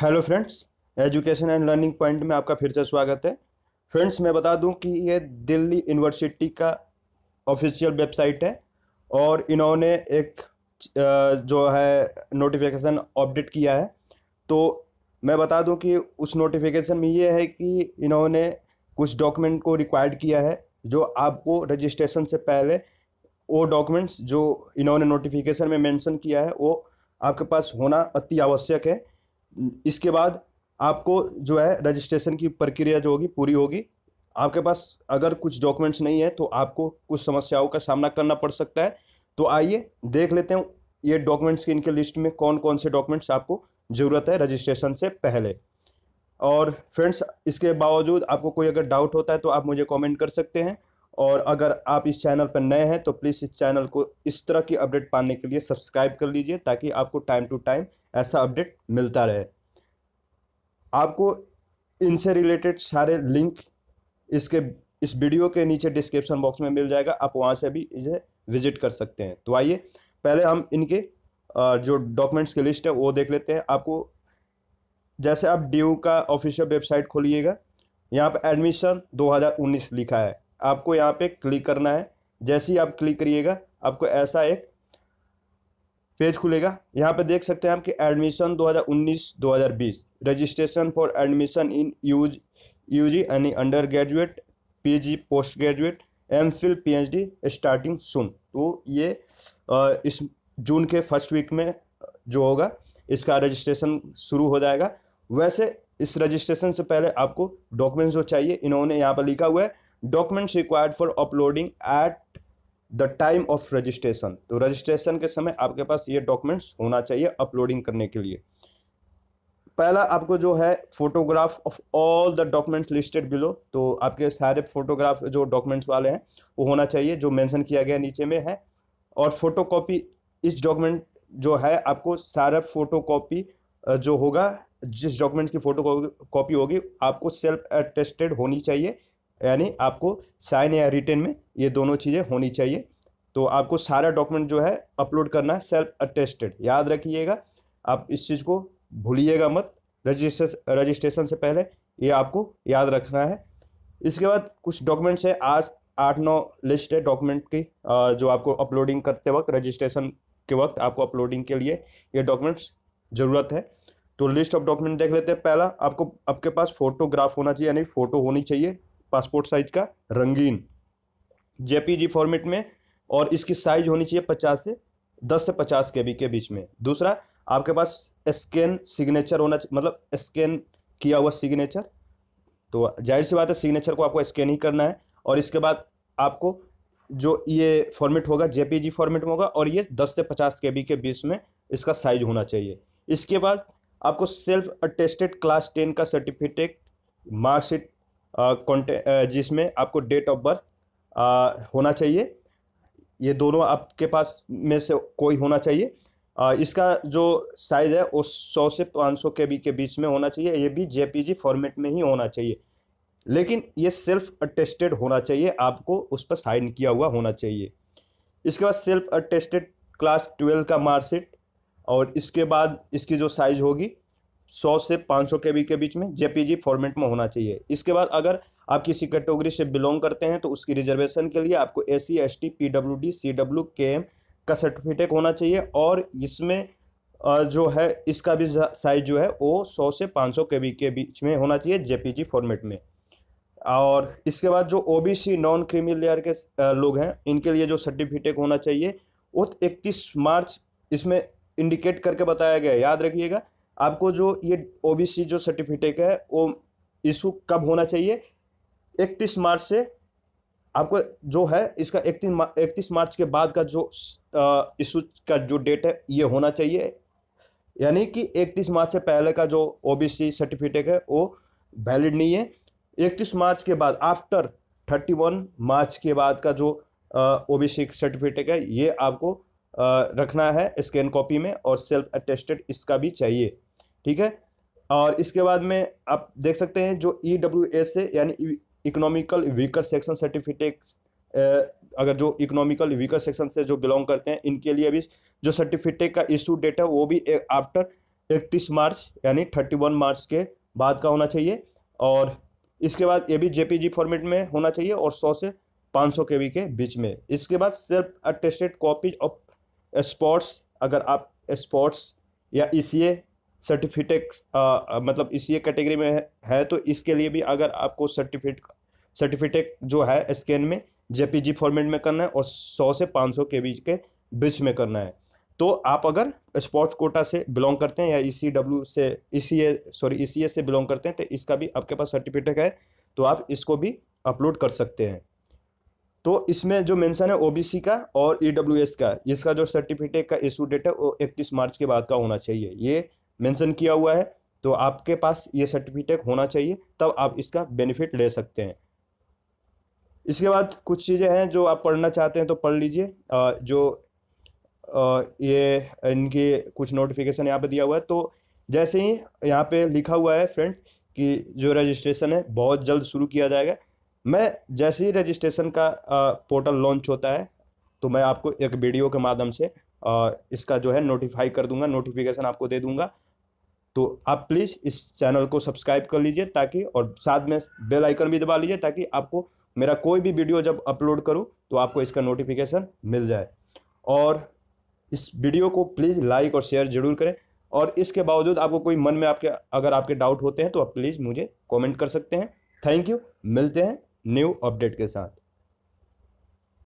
hello friends education and learning point में आपका फिर से स्वागत है फ्रेंड्स मैं बता दूं कि ये दिल्ली यूनिवर्सिटी का ऑफिशियल वेबसाइट है और इन्होंने एक जो है नोटिफिकेशन अपडेट किया है तो मैं बता दूं कि उस नोटिफिकेशन में ये है कि इन्होंने कुछ डॉक्यूमेंट को रिक्वायर्ड किया है जो आपको रजिस्ट्रेशन से पहले वो डॉक्यूमेंट्स जो इन्होंने नोटिफिकेशन में मेंशन किया है वो आपके पास होना अति आवश्यक है इसके बाद आपको जो है रजिस्ट्रेशन की प्रक्रिया जो होगी पूरी होगी आपके पास अगर कुछ डॉक्यूमेंट्स नहीं है तो आपको कुछ समस्याओं का सामना करना पड़ सकता है तो आइए देख लेते हैं ये डॉक्यूमेंट्स की इनके लिस्ट में कौन कौन से डॉक्यूमेंट्स आपको ज़रूरत है रजिस्ट्रेशन से पहले और फ्रेंड्स इसके बावजूद आपको कोई अगर डाउट होता है तो आप मुझे कमेंट कर सकते हैं और अगर आप इस चैनल पर नए हैं तो प्लीज़ इस चैनल को इस तरह की अपडेट पाने के लिए सब्सक्राइब कर लीजिए ताकि आपको टाइम टू टाइम ऐसा अपडेट मिलता रहे आपको इनसे रिलेटेड सारे लिंक इसके इस वीडियो के नीचे डिस्क्रिप्शन बॉक्स में मिल जाएगा आप वहाँ से भी इसे विजिट कर सकते हैं तो आइए पहले हम इनके जो डॉक्यूमेंट्स की लिस्ट है वो देख लेते हैं आपको जैसे आप डी का ऑफिशियल वेबसाइट खोलिएगा यहाँ पर एडमिशन 2019 लिखा है आपको यहाँ पे क्लिक करना है जैसे ही आप क्लिक करिएगा आपको ऐसा एक पेज खुलेगा यहाँ पे देख सकते हैं हम कि admission 2019-2020 registration for admission in use UG यानी under graduate PG post graduate M phil P starting सुन तो ये इस जून के फर्स्ट वीक में जो होगा इसका रजिस्ट्रेशन शुरू हो जाएगा वैसे इस रजिस्ट्रेशन से पहले आपको डॉक्यूमेंट्स जो चाहिए इन्होंने यहाँ पर लिखा हुआ है documents required for uploading at the time of registration तो रजिस्ट्रेशन के समय आपके पास ये डॉक्यूमेंट्स होना चाहिए अपलोडिंग करने के लिए पहला आपको जो है photograph of all the documents listed below तो आपके सारे फोटोग्राफ जो डॉक्यूमेंट्स वाले हैं वो होना चाहिए जो मेंशन किया गया नीचे में है और फोटो कॉपी इस डॉक्यूमेंट जो है आपको सारा फोटो जो होगा जिस डॉक्यूमेंट की फोटो कॉपी होगी आपको सेल्फ अटेस्टेड होनी चाहिए यानी आपको साइन या रिटेन में ये दोनों चीज़ें होनी चाहिए तो आपको सारा डॉक्यूमेंट जो है अपलोड करना है सेल्फ अटेस्टेड याद रखिएगा आप इस चीज़ को भूलिएगा मत रजिस्ट्रेशन रजिस्ट्रेशन से पहले ये आपको याद रखना है इसके बाद कुछ डॉक्यूमेंट्स है आज आठ नौ लिस्ट है डॉक्यूमेंट की जो आपको अपलोडिंग करते वक्त रजिस्ट्रेशन के वक्त आपको अपलोडिंग के लिए ये डॉक्यूमेंट्स ज़रूरत है तो लिस्ट ऑफ डॉक्यूमेंट देख लेते हैं पहला आपको आपके पास फोटोग्राफ होना चाहिए यानी फ़ोटो होनी चाहिए पासपोर्ट साइज का रंगीन जेपीजी फॉर्मेट में और इसकी साइज होनी चाहिए पचास से दस से पचास के के बीच में दूसरा आपके पास स्कैन सिग्नेचर होना मतलब स्कैन किया हुआ सिग्नेचर तो जाहिर सी बात है सिग्नेचर को आपको स्कैन ही करना है और इसके बाद आपको जो ये फॉर्मेट होगा जेपीजी फॉर्मेट में होगा और ये 10 से 50 के के बीच में इसका साइज होना चाहिए इसके बाद आपको सेल्फ अटेस्टेड क्लास टेन का सर्टिफिकेट मार्कशीट कॉन्टे जिसमें आपको डेट ऑफ बर्थ होना चाहिए ये दोनों आपके पास में से कोई होना चाहिए आ, इसका जो साइज़ है वो सौ से पाँच सौ के बी के बीच में होना चाहिए ये भी जेपीजी फॉर्मेट में ही होना चाहिए लेकिन ये सेल्फ अटेस्टेड होना चाहिए आपको उस पर साइन किया हुआ होना चाहिए इसके बाद सेल्फ अटेस्टेड क्लास ट्वेल्व का मार्कशीट और इसके बाद इसकी जो साइज़ होगी सौ से पाँच सौ के बी के बीच में जी फॉर्मेट में होना चाहिए इसके बाद अगर आप किसी कैटेगरी से बिलोंग करते हैं तो उसकी रिजर्वेशन के लिए आपको A C S T P W D C W K M का सर्टिफिकेट होना चाहिए और इसमें जो है इसका भी साइज जो है वो सौ से पाँच सौ के बी के बीच में होना चाहिए जी फॉर्मेट में और इसके बाद जो O B C non creamy layer के लोग हैं इनके लिए जो सर्टिफिकेट होना चाहिए वो इकतीस मार्च इसमें इंडिकेट करके बताया गया याद रखिएगा आपको जो ये ओबीसी जो सर्टिफिकेट है वो इशू कब होना चाहिए इकतीस मार्च से आपको जो है इसका इकतीस इकतीस मार्च के बाद का जो इशू का जो डेट है ये होना चाहिए यानी कि इकतीस मार्च से पहले का जो ओबीसी सर्टिफिकेट है वो वैलिड नहीं है इकतीस मार्च के बाद आफ्टर थर्टी वन मार्च के बाद का जो ओ बी सी सर्टिफिकेट है ये आपको रखना है स्कैन कॉपी में और सेल्फ अटेस्टेड इसका भी चाहिए ठीक है और इसके बाद में आप देख सकते हैं जो ई डब्ल्यू एस से यानी इकोनॉमिकल वीकर सेक्शन सर्टिफिकेट्स अगर जो इकोनॉमिकल वीकर सेक्शन से जो बिलोंग करते हैं इनके लिए भी जो सर्टिफिकेट का इशू डेट है वो भी आफ्टर इकतीस मार्च यानी थर्टी वन मार्च के बाद का होना चाहिए और इसके बाद ये भी जेपीजी फॉर्मेट में होना चाहिए और सौ से पाँच सौ के वी के बीच में इसके बाद self attested copies of sports अगर आप स्पोर्ट्स या ई e सर्टिफिकेट मतलब इस ये कैटेगरी में है, तो इसके लिए भी अगर आपको सर्टिफिकेट सर्टिफिकेट जो है स्कैन में जेपीजी फॉर्मेट में करना है और 100 से 500 के बीच के बीच में करना है तो आप अगर स्पोर्ट्स कोटा से बिलोंग करते हैं या ई सी डब्ल्यू से ई सी ए सॉरी ई सी से बिलोंग करते हैं तो इसका भी आपके पास सर्टिफिकेट है तो आप इसको भी अपलोड कर सकते हैं तो इसमें जो मेंशन है ओबीसी का और ईडब्ल्यूएस e का इसका जो सर्टिफिकेट का इशू डेट है वो इकतीस मार्च के बाद का होना चाहिए ये मेंशन किया हुआ है तो आपके पास ये सर्टिफिकेट होना चाहिए तब आप इसका बेनिफिट ले सकते हैं इसके बाद कुछ चीज़ें हैं जो आप पढ़ना चाहते हैं तो पढ़ लीजिए जो ये इनकी कुछ नोटिफिकेशन यहाँ पे दिया हुआ है तो जैसे ही यहाँ पे लिखा हुआ है फ्रेंड कि जो रजिस्ट्रेशन है बहुत जल्द शुरू किया जाएगा मैं जैसे ही रजिस्ट्रेशन का पोर्टल लॉन्च होता है तो मैं आपको एक वीडियो के माध्यम से इसका जो है नोटिफाई कर दूंगा नोटिफिकेशन आपको दे दूंगा तो आप प्लीज़ इस चैनल को सब्सक्राइब कर लीजिए ताकि और साथ में बेल आइकन भी दबा लीजिए ताकि आपको मेरा कोई भी वीडियो जब अपलोड करूँ तो आपको इसका नोटिफिकेशन मिल जाए और इस वीडियो को प्लीज़ लाइक और शेयर ज़रूर करें और इसके बावजूद आपको कोई मन में आपके अगर आपके डाउट होते हैं तो आप प्लीज़ मुझे कॉमेंट कर सकते हैं थैंक यू मिलते हैं न्यू अपडेट के साथ